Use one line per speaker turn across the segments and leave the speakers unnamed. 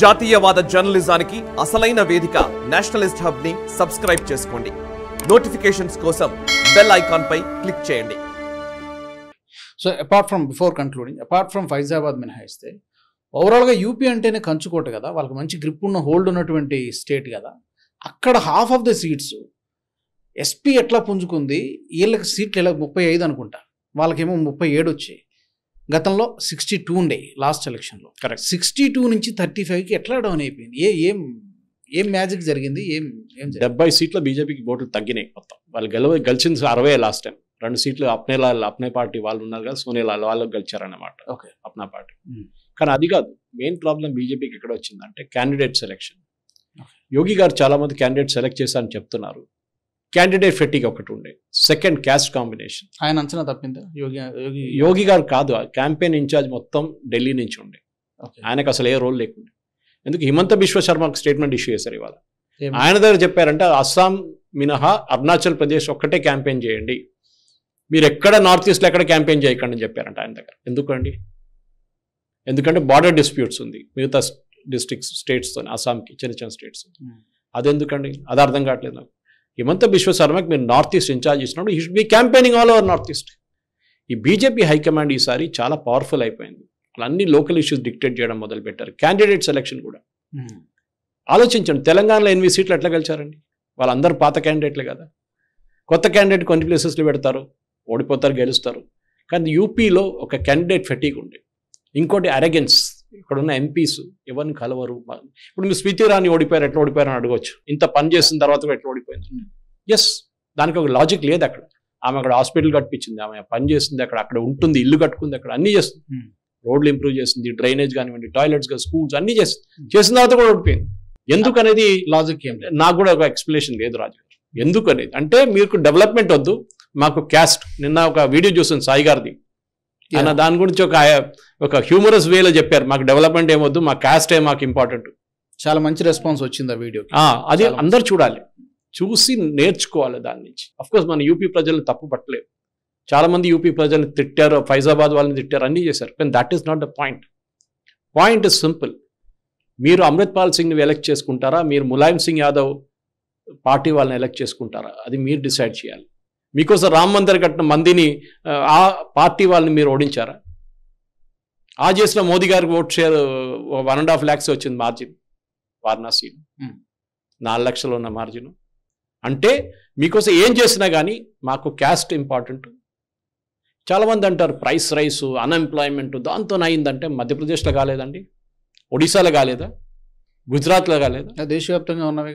జాతీయవాద జర్నలిజానికి అసలైన వేదిక నేషనలిస్ట్ హబ్ ని సబ్స్క్రైబ్ చేసుకోండి నోటిఫికేషన్స్ కోసం బెల్ ఐకాన్ పై క్లిక్
చేయండి so apart from before concluding apart from Faizabad మినహాయిస్తే ఓవరాల్గా యూపీ అంటేనే కంచుకోట కదా వాళ్ళకి మంచి గ్రిప్ ఉన్న హోల్డ్ ఉన్నటువంటి స్టేట్ కదా అక్కడ half of the seats SP ఎట్లా పుంజుకుంది వీళ్ళకి సీట్లు ఎలా ముప్పై ఐదు అనుకుంటా వాళ్ళకేమో ముప్పై ఏడు వచ్చాయి గతంలో సిక్స్టీ టూ ఉండే లాస్ట్ ఎలక్షన్లో కరెక్ట్ సిక్స్టీ టూ నుంచి థర్టీ ఫైవ్కి ఎట్లా డౌన్ అయిపోయింది ఏ ఏం ఏం మ్యాజిక్ జరిగింది ఏం ఏం
డెబ్బై సీట్ల బీజేపీకి ఓట్లు తగ్గినాయి మొత్తం వాళ్ళు గెలవ గెలిచింది అరవై లాస్ట్ టైం రెండు సీట్లు అప్నేలా అప్నే పార్టీ వాళ్ళు ఉన్నారు కదా లాల్ వాళ్ళు గెలిచారన్నమాట ఓకే అప్నా పార్టీ కానీ అది కాదు మెయిన్ ప్రాబ్లం బీజేపీకి ఎక్కడ వచ్చిందంటే క్యాండిడేట్ సెలెక్షన్ యోగి గారు చాలామంది క్యాండిడేట్ సెలెక్ట్ చేశారని చెప్తున్నారు క్యాండిడేట్ ఫెట్టిక్ ఒకటి ఉండే సెకండ్ క్యాస్ట్ కాంబినేషన్
ఆయన అంచనా తప్పిందా యోగి యోగి యోగి
గారు కాదు క్యాంపెయిన్ ఇన్ఛార్జ్ మొత్తం ఢిల్లీ నుంచి ఉండే ఆయనకు అసలు ఏ రోల్ లేకుండే ఎందుకు హిమంత బిశ్వ శర్మకు స్టేట్మెంట్ ఇష్యూ చేశారు ఇవాళ ఆయన దగ్గర చెప్పారంటే అస్సాం మినహా అరుణాచల్ ప్రదేశ్ ఒక్కటే క్యాంపెయిన్ చేయండి మీరు ఎక్కడ నార్త్ ఈస్ట్లో ఎక్కడ క్యాంపెయిన్ చేయకండి అని చెప్పారంట ఆయన దగ్గర ఎందుకండి ఎందుకంటే బార్డర్ డిస్ప్యూట్స్ ఉంది మిగతా డిస్ట్రిక్ట్స్ స్టేట్స్తో అస్సాంకి చిన్న చిన్న స్టేట్స్ అదెందుకండి అది అర్థం కావట్లేదు నాకు హిమంత బిశ్వ శర్మకి మీరు నార్త్ ఈస్ట్ ఇన్ఛార్జ్ ఇచ్చినప్పుడు he should be campaigning all over north east ఈ బీజేపీ హైకమాండ్ ఈసారి చాలా పవర్ఫుల్ అయిపోయింది అన్ని లోకల్ ఇష్యూస్ డిక్టేట్ చేయడం మొదలుపెట్టారు క్యాండిడేట్ సెలక్షన్ కూడా hmm. ఆలోచించండి తెలంగాణలో ఎనిమిది సీట్లు ఎట్లా గెలిచారండి వాళ్ళందరూ పాత క్యాండిడేట్లే కదా కొత్త క్యాండిడేట్ కొన్ని ప్లేసెస్లో పెడతారు ఓడిపోతారు గెలుస్తారు కానీ యూపీలో ఒక క్యాండిడేట్ ఫెటీక్ ఉండే ఇంకోటి అరగెన్స్ ఇక్కడ ఉన్న ఎంపీస్ ఎవరిని కలవరు ఇప్పుడు మీరు స్మృతి రాని ఓడిపోయారు ఎట్లా ఓడిపోయారని అని అడగవచ్చు ఇంత పని చేసిన తర్వాత ఎట్లా ఓడిపోయింది ఎస్ దానికి ఒక లాజిక్ లేదు అక్కడ ఆమె అక్కడ హాస్పిటల్ కట్టించింది ఆమె పని చేసింది అక్కడ అక్కడ ఉంటుంది ఇల్లు కట్టుకుంది అక్కడ అన్ని చేస్తుంది రోడ్లు ఇంప్రూవ్ చేసింది డ్రైనేజ్ కానివ్వండి టాయిలెట్స్ కానీ స్కూల్స్ అన్ని చేసింది చేసిన తర్వాత కూడా ఓడిపోయింది ఎందుకు అనేది లాజిక్ ఏం లేదు నాకు కూడా ఒక ఎక్స్ప్లెనేషన్ లేదు రాజు ఎందుకు అనేది అంటే మీకు డెవలప్మెంట్ వద్దు మాకు క్యాస్ట్ నిన్న ఒక వీడియో చూసాను సాయి గారిది అన్న దాని గురించి ఒక ఒక హ్యూమరస్ వేలో చెప్పారు మాకు డెవలప్మెంట్ ఏమొద్దు మా క్యాస్టే మాకు ఇంపార్టెంట్
చాలా మంచి రెస్పాన్స్ వచ్చింది ఆ
వీడియో అది అందరు చూడాలి చూసి నేర్చుకోవాలి దాని నుంచి కోర్స్ మన యూపీ ప్రజలను తప్పు పట్టలేదు చాలా మంది యూపీ ప్రజలను తిట్టారు ఫైజాబాద్ వాళ్ళని తిట్టారు అన్నీ చేశారు కానీ that is not the point point is simple మీరు అమృత్పాల్ సింగ్ని ఎలక్ట్ చేసుకుంటారా మీరు ములాయం సింగ్ యాదవ్ పార్టీ వాళ్ళని ఎలక్ట్ చేసుకుంటారా అది మీరు డిసైడ్ చేయాలి మీకోసం రామ్ మందిర్ కట్టిన మందిని ఆ పార్టీ వాళ్ళని మీరు ఓడించారా ఆ చేసిన మోదీ గారికి vote share one and half lakhs వచ్చింది మార్జిన్ వారణాసిలో నాలుగు లక్షలు ఉన్న మార్జిన్ అంటే మీకోసం ఏం చేసినా కానీ మాకు క్యాస్ట్ ఇంపార్టెంట్ చాలామంది అంటారు ప్రైస్ రైస్ అన్ఎంప్లాయ్మెంట్ దాంతో అయిందంటే మధ్యప్రదేశ్లో కాలేదండి ఒడిశాలో కాలేదా గుజరాత్లో కాలేదా
దేశవ్యాప్తంగా ఉన్నవి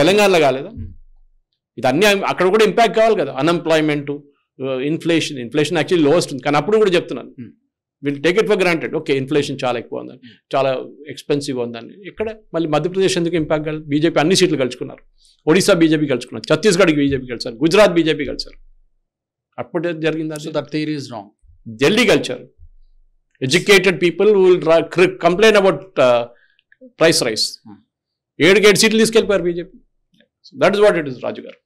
తెలంగాణలో
కాలేదా ఇదన్నీ అక్కడ కూడా ఇంపాక్ట్ కావాలి కదా unemployment inflation inflation actually lost ఉంది కానీ అప్పుడు కూడా చెప్తున్నాను will take it for granted okay inflation చాలా ఎక్కువ ఉందని చాలా ఎక్స్పెన్సివ్ ఉందని ఇక్కడ మళ్ళీ మధ్యప్రదేశ్ ఎందుకు ఇంపాక్ట్ కాదు బీజేపీ అన్ని సీట్లు కలుచుకున్నారు ఒడిశా బీజేపీ గెలుచుకున్నారు ఛత్తీస్గఢ్కి బీజేపీ గెలిచారు గుజరాత్ బీజేపీ గెలిచారు అప్పుడు జరిగింది so that theory is wrong Delhi గెలిచారు educated people will complain about price rise ఏడుకి ఏడు సీట్లు తీసుకెళ్ళిపోయారు BJP that is what it is Raju గారు